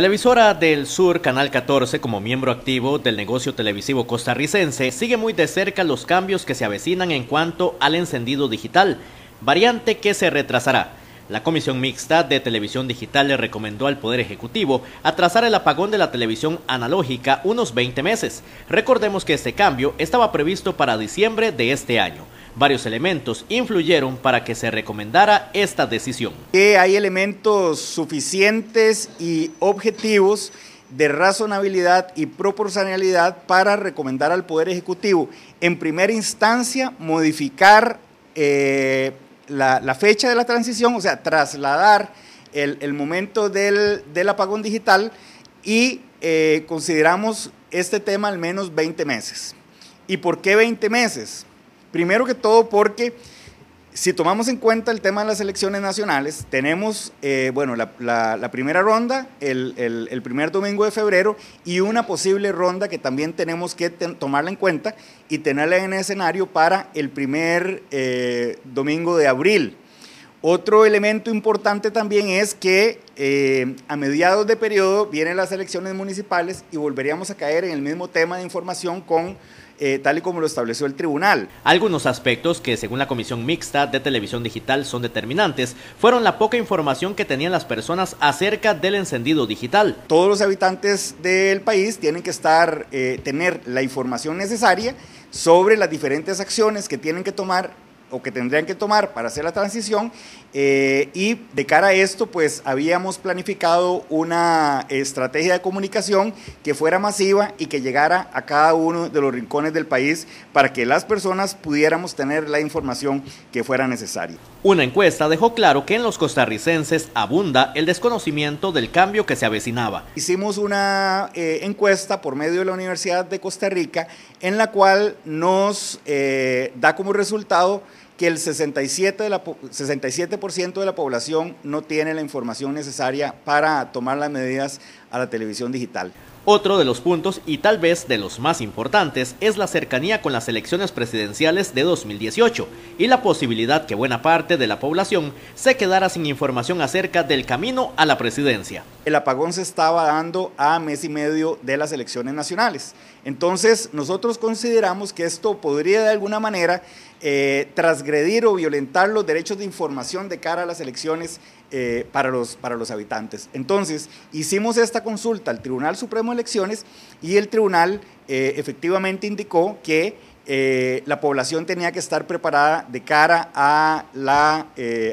Televisora del Sur, Canal 14, como miembro activo del negocio televisivo costarricense, sigue muy de cerca los cambios que se avecinan en cuanto al encendido digital, variante que se retrasará. La Comisión Mixta de Televisión Digital le recomendó al Poder Ejecutivo atrasar el apagón de la televisión analógica unos 20 meses. Recordemos que este cambio estaba previsto para diciembre de este año varios elementos influyeron para que se recomendara esta decisión. hay elementos suficientes y objetivos de razonabilidad y proporcionalidad para recomendar al Poder Ejecutivo, en primera instancia, modificar eh, la, fecha de la transición, o sea, trasladar el, momento del, apagón digital y eh, consideramos este tema al menos 20 meses. ¿Y por qué 20 meses? Primero que todo porque si tomamos en cuenta el tema de las elecciones nacionales, tenemos, eh, bueno, la, primera ronda, el, primer domingo de febrero, y una posible ronda que también tenemos que tomarla en cuenta y tenerla en escenario para el primer eh, domingo de abril. Otro elemento importante también es que eh, a mediados de periodo vienen las elecciones municipales y volveríamos a caer en el mismo tema de información con eh, tal y como lo estableció el tribunal. Algunos aspectos que, según la Comisión Mixta de Televisión Digital, son determinantes fueron la poca información que tenían las personas acerca del encendido digital. Todos los habitantes del país tienen que estar, eh, tener la información necesaria sobre las diferentes acciones que tienen que tomar o que tendrían que tomar para hacer la transición. Eh, y de cara a esto, pues habíamos planificado una estrategia de comunicación que fuera masiva y que llegara a cada uno de los rincones del país para que las personas pudiéramos tener la información que fuera necesaria. Una encuesta dejó claro que en los costarricenses abunda el desconocimiento del cambio que se avecinaba. Hicimos una eh, encuesta por medio de la Universidad de Costa Rica en la cual nos eh, da como resultado que el 67%, de la, 67 de la población no tiene la información necesaria para tomar las medidas a la televisión digital. Otro de los puntos, y tal vez de los más importantes, es la cercanía con las elecciones presidenciales de 2018 y la posibilidad que buena parte de la población se quedara sin información acerca del camino a la presidencia. El apagón se estaba dando a mes y medio de las elecciones nacionales. Entonces, nosotros consideramos que esto podría de alguna manera eh, transgredir o violentar los derechos de información de cara a las elecciones eh, para, los, para los habitantes. Entonces, hicimos esta consulta al Tribunal Supremo de Elecciones y el tribunal eh, efectivamente indicó que eh, la población tenía que estar preparada de cara a, la,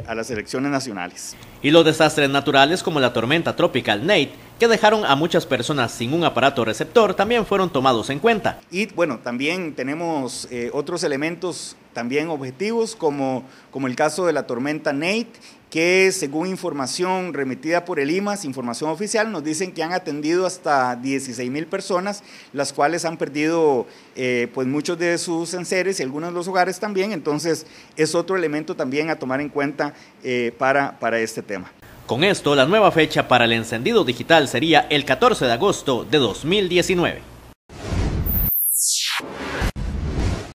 a las elecciones nacionales. Y los desastres naturales como la tormenta tropical Nate, que dejaron a muchas personas sin un aparato receptor, también fueron tomados en cuenta. Y bueno, también tenemos otros elementos también objetivos como, como el caso de la tormenta Nate que según información remitida por el IMAS, información oficial, nos dicen que han atendido hasta 16 mil personas, las cuales han perdido eh, pues muchos de sus enseres y algunos de los hogares también, entonces es otro elemento también a tomar en cuenta eh, para, para este tema. Con esto, la nueva fecha para el encendido digital sería el 14 de agosto de 2019.